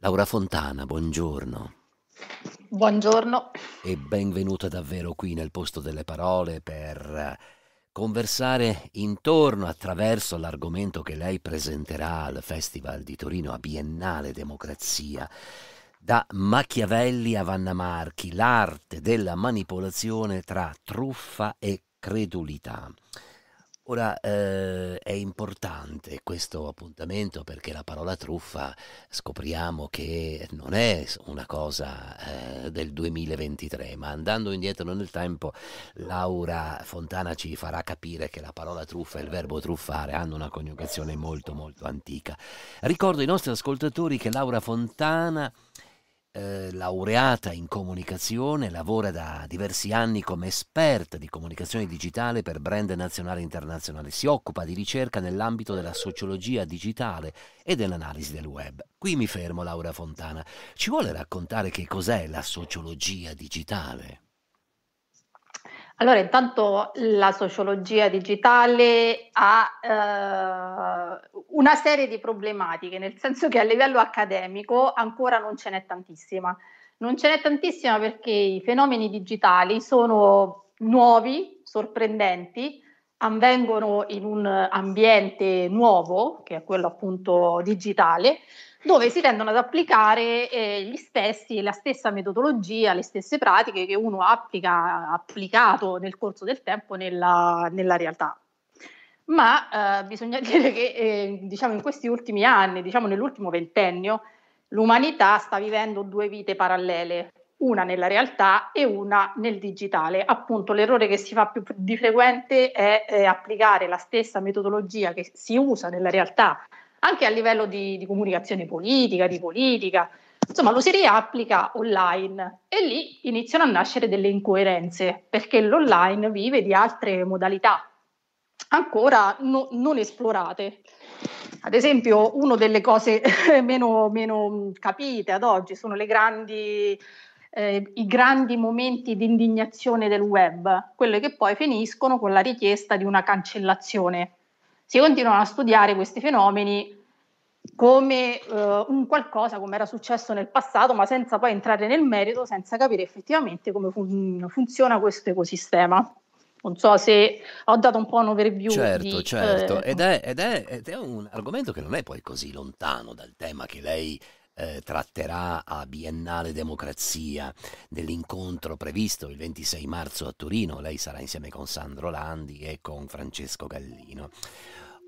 Laura Fontana, buongiorno. Buongiorno. E benvenuta davvero qui nel posto delle parole per eh, conversare intorno attraverso l'argomento che lei presenterà al Festival di Torino a Biennale Democrazia. Da Machiavelli a Vanna Marchi, l'arte della manipolazione tra truffa e credulità. Ora eh, è importante questo appuntamento perché la parola truffa scopriamo che non è una cosa eh, del 2023, ma andando indietro nel tempo Laura Fontana ci farà capire che la parola truffa e il verbo truffare hanno una coniugazione molto molto antica. Ricordo ai nostri ascoltatori che Laura Fontana eh, laureata in comunicazione, lavora da diversi anni come esperta di comunicazione digitale per brand nazionali e internazionali. Si occupa di ricerca nell'ambito della sociologia digitale e dell'analisi del web. Qui mi fermo, Laura Fontana. Ci vuole raccontare che cos'è la sociologia digitale? Allora, intanto la sociologia digitale ha eh, una serie di problematiche, nel senso che a livello accademico ancora non ce n'è tantissima. Non ce n'è tantissima perché i fenomeni digitali sono nuovi, sorprendenti, avvengono in un ambiente nuovo, che è quello appunto digitale, dove si tendono ad applicare eh, gli stessi, la stessa metodologia, le stesse pratiche che uno applica, applicato nel corso del tempo nella, nella realtà. Ma eh, bisogna dire che eh, diciamo in questi ultimi anni, diciamo nell'ultimo ventennio, l'umanità sta vivendo due vite parallele, una nella realtà e una nel digitale. Appunto, l'errore che si fa più di frequente è, è eh, applicare la stessa metodologia che si usa nella realtà anche a livello di, di comunicazione politica, di politica. Insomma, lo si riapplica online e lì iniziano a nascere delle incoerenze perché l'online vive di altre modalità ancora no, non esplorate. Ad esempio, una delle cose meno, meno, capite ad oggi sono grandi, eh, i grandi momenti di indignazione del web, quelle che poi finiscono con la richiesta di una cancellazione. Si continuano a studiare questi fenomeni come uh, un qualcosa come era successo nel passato, ma senza poi entrare nel merito, senza capire effettivamente come fun- funziona questo ecosistema. Non so se ho dato un po' un overview. Certo, di, certo, eh... ed, è, ed, è, ed, è, un argomento che non è poi così lontano dal tema che lei eh, tratterà a Biennale Democrazia nell'incontro previsto il 26 marzo a Torino. Lei sarà insieme con Sandro Landi e con Francesco Gallino.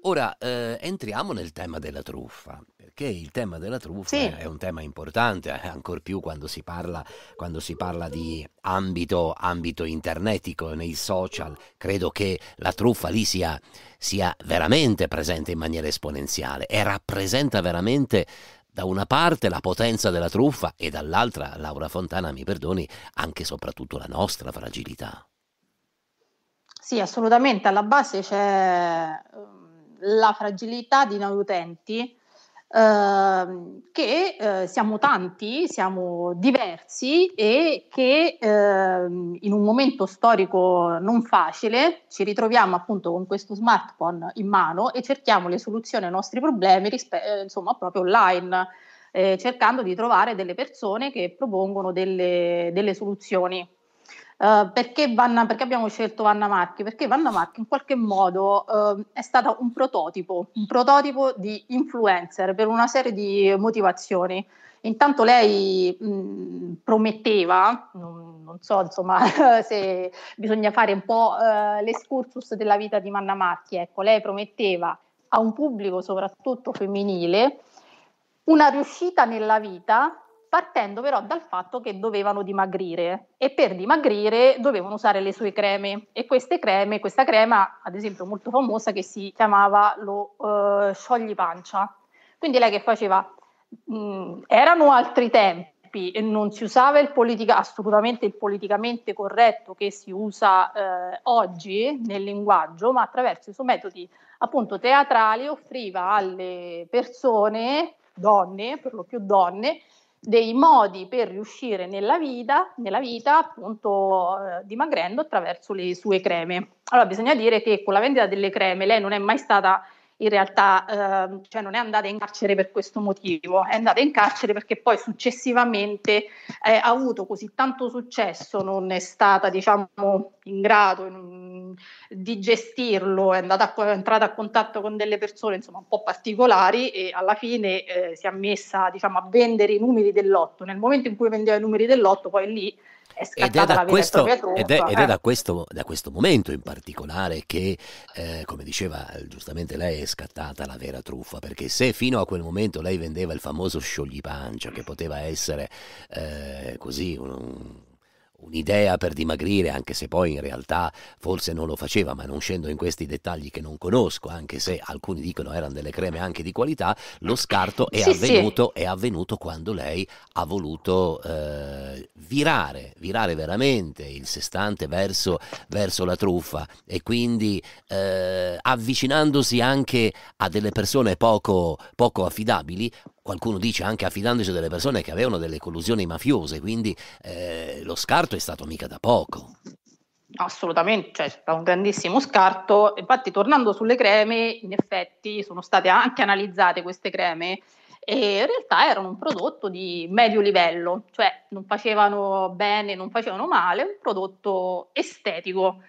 Ora eh, entriamo nel tema della truffa, perché il tema della truffa sì. è un tema importante, eh, ancor più quando si parla, quando si parla di ambito, ambito, internetico, nei social. Credo che la truffa lì sia, sia veramente presente in maniera esponenziale e rappresenta veramente da una parte la potenza della truffa e dall'altra, Laura Fontana, mi perdoni, anche e soprattutto la nostra fragilità. Sì, assolutamente, alla base c'è la fragilità di noi utenti, eh, che eh, siamo tanti, siamo diversi e che ehm, in un momento storico non facile ci ritroviamo appunto con questo smartphone in mano e cerchiamo le soluzioni ai nostri problemi rispe- eh, insomma proprio online. Eh, cercando di trovare delle persone che propongono delle, delle soluzioni eh, perché, Vanna, perché, abbiamo scelto Vanna Marchi? Perché Vanna Marchi in qualche modo uh, è stata un prototipo, un prototipo di influencer per una serie di motivazioni. Intanto lei mh, prometteva, non, non, so insomma se bisogna fare un po' uh, l'escursus della vita di Vanna Marchi, ecco, lei prometteva a un pubblico soprattutto femminile una riuscita nella vita partendo però dal fatto che dovevano dimagrire e per dimagrire dovevano usare le sue creme e queste creme, questa crema ad esempio molto famosa che si chiamava lo eh, sciogli pancia. Quindi lei che faceva, mh, mm, erano altri tempi e non si usava il politica, assolutamente il politicamente corretto che si usa eh, oggi nel linguaggio, ma attraverso i suoi metodi appunto teatrali offriva alle persone, donne, per lo più donne, dei modi per riuscire nella vita, nella vita appunto eh, dimagrendo attraverso le sue creme. Allora bisogna dire che con la vendita delle creme lei non è mai stata in realtà eh, cioè non è andata in carcere per questo motivo, è andata in carcere perché poi successivamente eh, ha avuto così tanto successo, non è stata diciamo in grado in, di gestirlo, è, andata, è, entrata a contatto con delle persone insomma un po' particolari e alla fine eh, si è messa diciamo a vendere i numeri dell'otto, nel momento in cui vendeva i numeri dell'otto poi lì è ed è, da questo, ed è, ed è da, questo, da questo, momento in particolare che, eh, come diceva eh, giustamente lei, è scattata la vera truffa, perché se fino a quel momento lei vendeva il famoso sciogli pancia che poteva essere eh, così un, un'idea per dimagrire, anche se poi in realtà forse non lo faceva, ma non scendo in questi dettagli che non conosco, anche se alcuni dicono erano delle creme anche di qualità, lo scarto è, sì, avvenuto, sì. è avvenuto, quando lei ha voluto eh, virare, virare veramente il sestante verso, verso la truffa e quindi eh, avvicinandosi anche a delle persone poco, poco affidabili, qualcuno dice anche affidandosi a delle persone che avevano delle collusioni mafiose, quindi eh, lo scarto è stato mica da poco. Assolutamente, cioè, è stato un grandissimo scarto. Infatti, tornando sulle creme, in effetti sono state anche analizzate queste creme e in realtà erano un prodotto di medio livello, cioè non facevano bene, non facevano male, un prodotto estetico.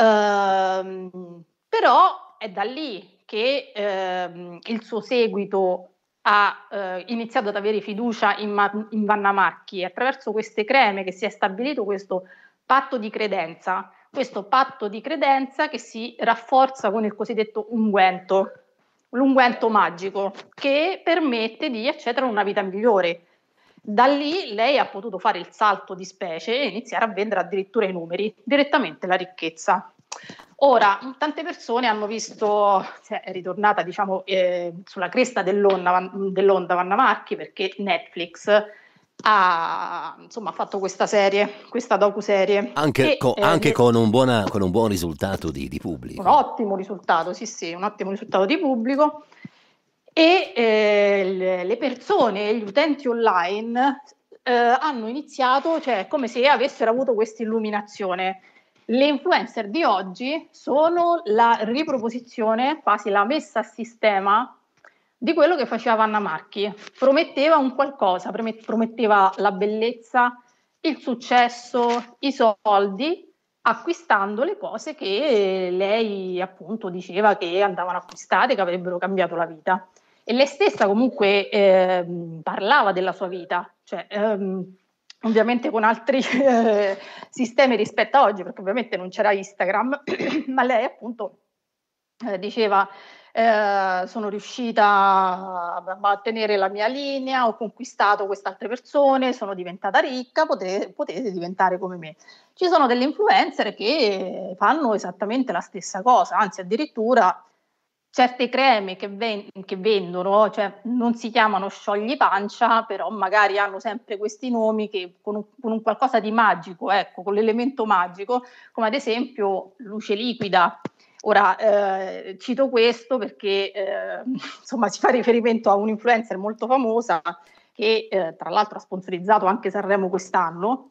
Ehm, però è da lì che ehm, il suo seguito ha eh, iniziato ad avere fiducia in, Ma- in Vanna Marchi e attraverso queste creme che si è stabilito questo patto di credenza, questo patto di credenza che si rafforza con il cosiddetto unguento, l'unguento magico che permette di accedere a una vita migliore. Da lì lei ha potuto fare il salto di specie e iniziare a vendere addirittura i numeri, direttamente la ricchezza. Ora, tante persone hanno visto, cioè, è ritornata diciamo, eh, sulla cresta dell'onda, dell'onda Vanna Marchi perché Netflix ha insomma, fatto questa serie, questa docuserie. Anche, e, co- eh, anche eh, con, un buona, con, un buon risultato di, di, pubblico. Un ottimo risultato, sì sì, un ottimo risultato di pubblico. E eh, le persone, gli utenti online eh, hanno iniziato, cioè come se avessero avuto questa illuminazione le influencer di oggi sono la riproposizione, quasi la messa a sistema di quello che faceva Anna Marchi. Prometteva un qualcosa, prometteva la bellezza, il successo, i soldi, acquistando le cose che lei appunto diceva che andavano acquistate, che avrebbero cambiato la vita. E lei stessa comunque eh, parlava della sua vita, cioè, ehm, ovviamente con altri eh, sistemi rispetto a oggi, perché ovviamente non c'era Instagram, ma lei appunto eh, diceva eh, sono riuscita a tenere la mia linea, ho conquistato queste altre persone, sono diventata ricca, potete, potete, diventare come me. Ci sono delle influencer che fanno esattamente la stessa cosa, anzi addirittura certe creme che, ven- che, vendono, cioè non si chiamano sciogli pancia, però magari hanno sempre questi nomi che con un, con un qualcosa di magico, ecco, con l'elemento magico, come ad esempio luce liquida. Ora eh, cito questo perché eh, insomma si fa riferimento a un'influencer molto famosa che eh, tra l'altro ha sponsorizzato anche Sanremo quest'anno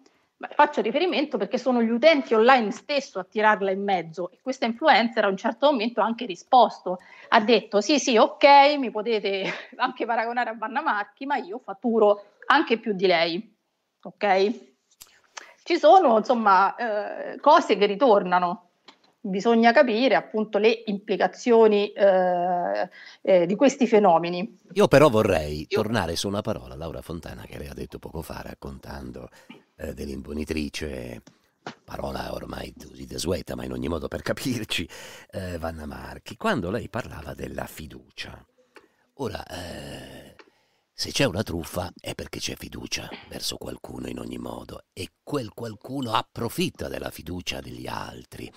faccio riferimento perché sono gli utenti online stesso a tirarla in mezzo e questa influencer a un certo momento ha anche risposto, ha detto sì sì ok mi potete anche paragonare a Vanna Marchi ma io fatturo anche più di lei, ok? Ci sono insomma eh, cose che ritornano bisogna capire appunto le implicazioni eh, eh, di questi fenomeni. Io però vorrei Io... tornare su una parola, Laura Fontana, che lei ha detto poco fa raccontando eh, dell'imponitrice, parola ormai così desueta, ma in ogni modo per capirci, eh, Vanna Marchi, quando lei parlava della fiducia. Ora, eh, se c'è una truffa è perché c'è fiducia verso qualcuno in ogni modo e quel qualcuno approfitta della fiducia degli altri.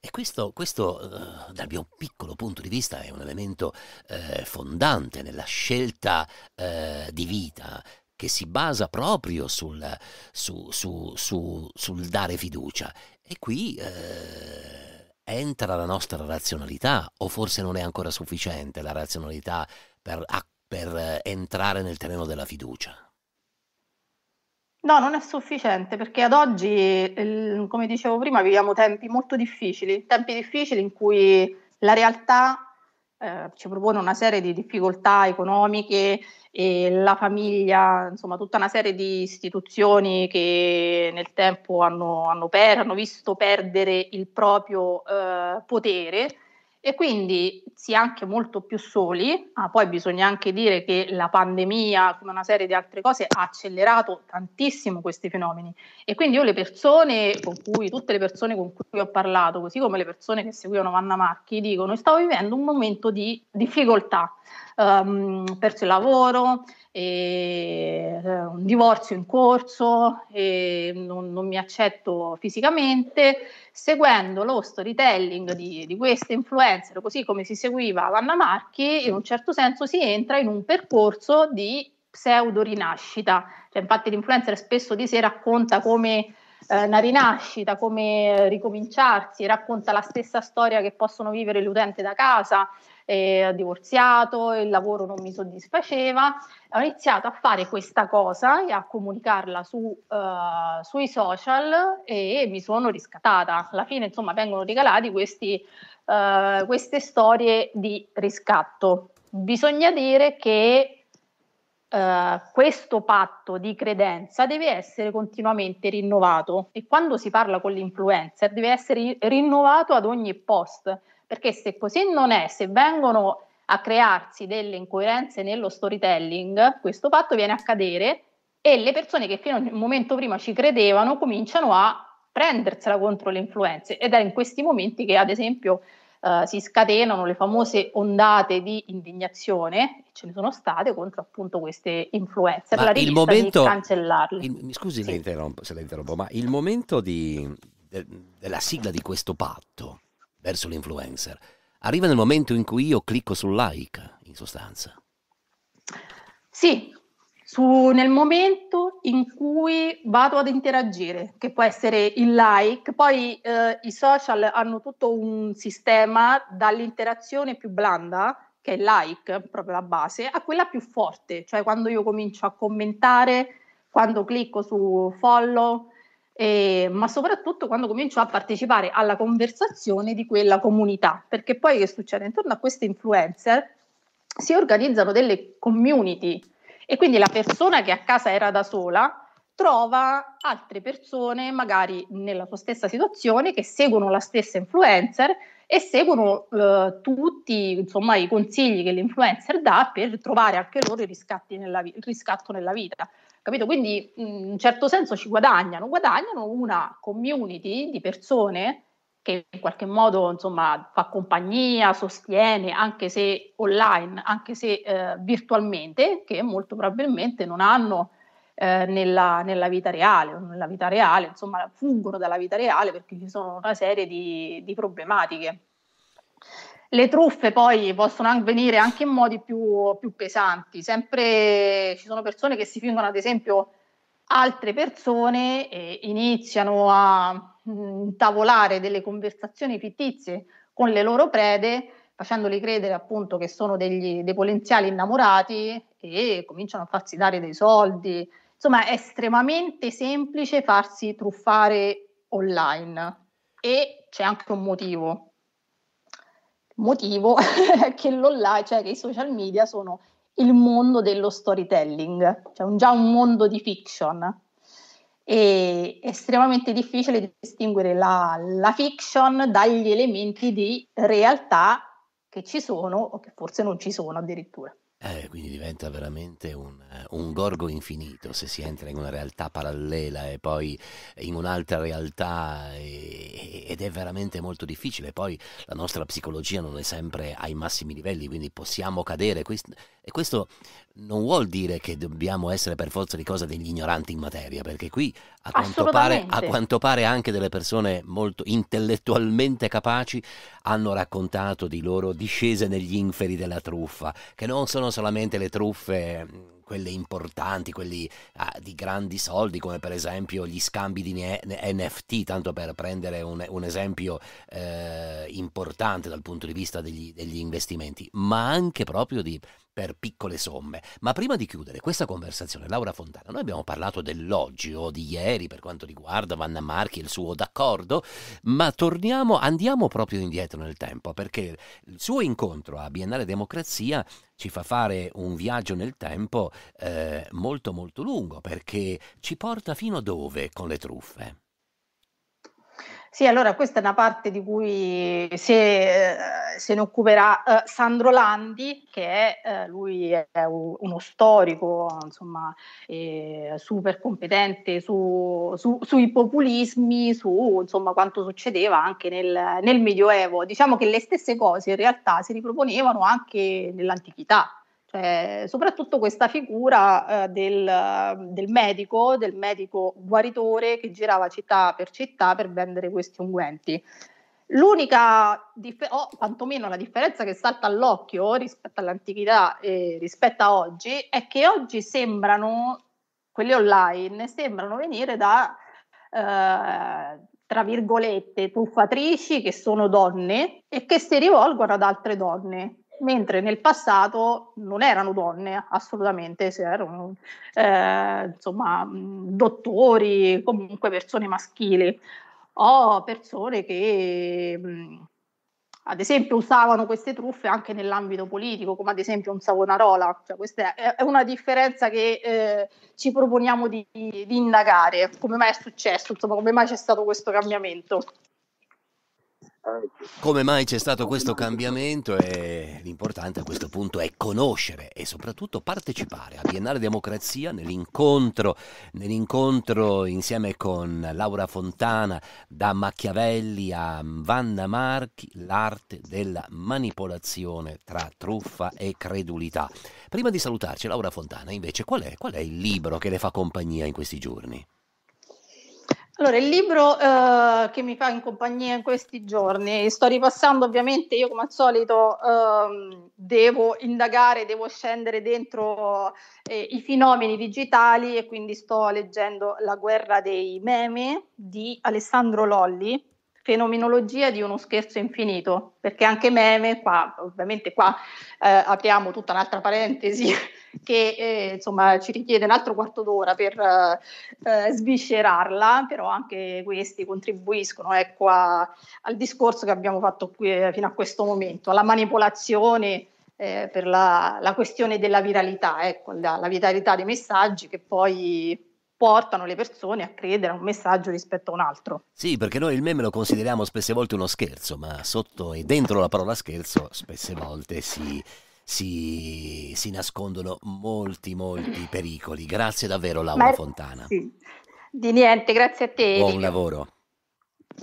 E questo, questo eh, dal mio piccolo punto di vista, è un elemento uh, fondante nella scelta uh, di vita che si basa proprio sul, su, su, su, sul dare fiducia. E qui entra la nostra razionalità, o forse non è ancora sufficiente la razionalità per accogliere per eh, entrare nel terreno della fiducia? No, non è sufficiente perché ad oggi, come dicevo prima, viviamo tempi molto difficili, tempi difficili in cui la realtà eh, ci propone una serie di difficoltà economiche e la famiglia, insomma tutta una serie di istituzioni che nel tempo hanno, hanno, per, hanno visto perdere il proprio eh, potere e quindi si è anche molto più soli. Ah, poi bisogna anche dire che la pandemia, come una serie di altre cose, ha accelerato tantissimo questi fenomeni. E quindi io le persone con cui, tutte le persone con cui ho parlato, così come le persone che seguivano Vanna Marchi, dicono: che stavo vivendo un momento di difficoltà, um, perso il lavoro, e, eh, un divorzio in corso, non, non, mi accetto fisicamente, seguendo lo storytelling di, di queste influencer, così come si seguiva Vanna Marchi, in un certo senso si entra in un percorso di pseudo rinascita. Cioè, infatti l'influencer spesso di sé racconta come eh, una rinascita, come ricominciarsi, racconta la stessa storia che possono vivere l'utente da casa, eh, divorziato, il lavoro non mi soddisfaceva. Ho iniziato a fare questa cosa e a comunicarla su, uh, sui social e mi sono riscattata. Alla fine, insomma, vengono regalati questi, uh, queste storie di riscatto. Bisogna dire che Uh, questo patto di credenza deve essere continuamente rinnovato e quando si parla con l'influencer deve essere rinnovato ad ogni post perché se così non è, se vengono a crearsi delle incoerenze nello storytelling, questo fatto viene a cadere e le persone che fino a un momento prima ci credevano cominciano a prendersela contro le influenze ed è in questi momenti che ad esempio eh, si scatenano le famose ondate di indignazione ce ne sono state contro appunto queste influenze ma la il momento, di cancellarle scusi sì. se la interrompo ma il momento di, de, della sigla di questo patto verso l'influencer, arriva nel momento in cui io clicco sul like, in sostanza. Sì, su, nel momento in cui vado ad interagire, che può essere il like, poi eh, i social hanno tutto un sistema dall'interazione più blanda, che è il like, proprio la base, a quella più forte, cioè quando io comincio a commentare, quando clicco su follow, eh, ma soprattutto quando comincio a partecipare alla conversazione di quella comunità, perché poi che succede? Intorno a queste influencer si organizzano delle community e quindi la persona che a casa era da sola trova altre persone magari nella sua stessa situazione che seguono la stessa influencer e seguono eh, tutti insomma, i consigli che l'influencer dà per trovare anche loro il, nella, il riscatto nella vita capito? Quindi mm, in un certo senso ci guadagnano, guadagnano una community di persone che in qualche modo insomma, fa compagnia, sostiene, anche se online, anche se eh, virtualmente, che molto probabilmente non hanno eh, nella, nella, vita reale, nella vita reale, insomma, fungono dalla vita reale perché ci sono una serie di, di problematiche. Le truffe poi possono avvenire anche in modi più, più pesanti, sempre ci sono persone che si fingono ad esempio altre persone e iniziano a mm, intavolare delle conversazioni fittizie con le loro prede, facendoli credere appunto che sono degli, dei potenziali innamorati e cominciano a farsi dare dei soldi. Insomma, è estremamente semplice farsi truffare online e c'è anche un motivo motivo che l'online, cioè che i social media sono il mondo dello storytelling, cioè un, già un mondo di fiction. È estremamente difficile distinguere la, la fiction dagli elementi di realtà che ci sono o che forse non ci sono addirittura. Eh, quindi diventa veramente un, eh, un gorgo infinito se si entra in una realtà parallela e poi in un'altra realtà e, ed è veramente molto difficile. Poi la nostra psicologia non è sempre ai massimi livelli, quindi possiamo cadere. E questo non vuol dire che dobbiamo essere per forza di cosa degli ignoranti in materia, perché qui a quanto pare, a quanto pare anche delle persone molto intellettualmente capaci hanno raccontato di loro discese negli inferi della truffa, che non sono solamente le truffe quelle importanti, quelli ah, di grandi soldi, come per esempio gli scambi di NFT, tanto per prendere un, un esempio eh, importante dal punto di vista degli, degli investimenti, ma anche proprio di, per piccole somme. Ma prima di chiudere questa conversazione, Laura Fontana, noi abbiamo parlato dell'oggi o di ieri per quanto riguarda Vanna Marchi e il suo d'accordo, ma torniamo, andiamo proprio indietro nel tempo, perché il suo incontro a Biennale Democrazia ci fa fare un viaggio nel tempo eh, molto molto lungo perché ci porta fino a dove con le truffe? Sì, allora questa è una parte di cui se, eh, se ne occuperà eh, Sandro Landi, che è, eh, lui è uno storico, insomma, eh, super competente su, su, sui populismi, su insomma, quanto succedeva anche nel, nel Medioevo. Diciamo che le stesse cose in realtà si riproponevano anche nell'antichità. Cioè, soprattutto questa figura eh, del, del, medico, del medico guaritore che girava città per città per vendere questi unguenti. L'unica, dif- o oh, quantomeno la differenza che salta all'occhio rispetto all'antichità e rispetto a oggi, è che oggi sembrano, quelli online, sembrano venire da, eh, tra virgolette, tuffatrici che sono donne e che si rivolgono ad altre donne mentre nel passato non erano donne assolutamente, se erano eh, insomma dottori, comunque persone maschili o persone che mh, ad esempio usavano queste truffe anche nell'ambito politico, come ad esempio un Savonarola. Cioè, questa è, una differenza che eh, ci proponiamo di, di, indagare, come mai è successo, insomma, come mai c'è stato questo cambiamento anche. Come mai c'è stato questo cambiamento? E l'importante a questo punto è conoscere e soprattutto partecipare a Biennale Democrazia nell'incontro, nell'incontro insieme con Laura Fontana da Machiavelli a Vanna Marchi, l'arte della manipolazione tra truffa e credulità. Prima di salutarci, Laura Fontana, invece, qual è, qual è il libro che le fa compagnia in questi giorni? Allora, il libro eh, che mi fa in compagnia in questi giorni, sto ripassando ovviamente, io come al solito eh, devo indagare, devo scendere dentro eh, i fenomeni digitali e quindi sto leggendo La guerra dei meme di Alessandro Lolli, fenomenologia di uno scherzo infinito, perché anche meme, qua ovviamente qua eh, apriamo tutta un'altra parentesi che eh, insomma ci richiede un altro quarto d'ora per eh, eh, sviscerarla, però anche questi contribuiscono ecco, a, al discorso che abbiamo fatto qui, eh, fino a questo momento, alla manipolazione eh, per la, la, questione della viralità, ecco, la, la viralità dei messaggi che poi portano le persone a credere a un messaggio rispetto a un altro. Sì, perché noi il meme lo consideriamo spesse volte uno scherzo, ma sotto e dentro la parola scherzo spesse volte si, si, si nascondono molti, molti pericoli. Grazie davvero Laura ma, Fontana. Sì. Di niente, grazie a te. Buon Erika. lavoro.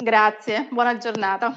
Grazie, buona giornata.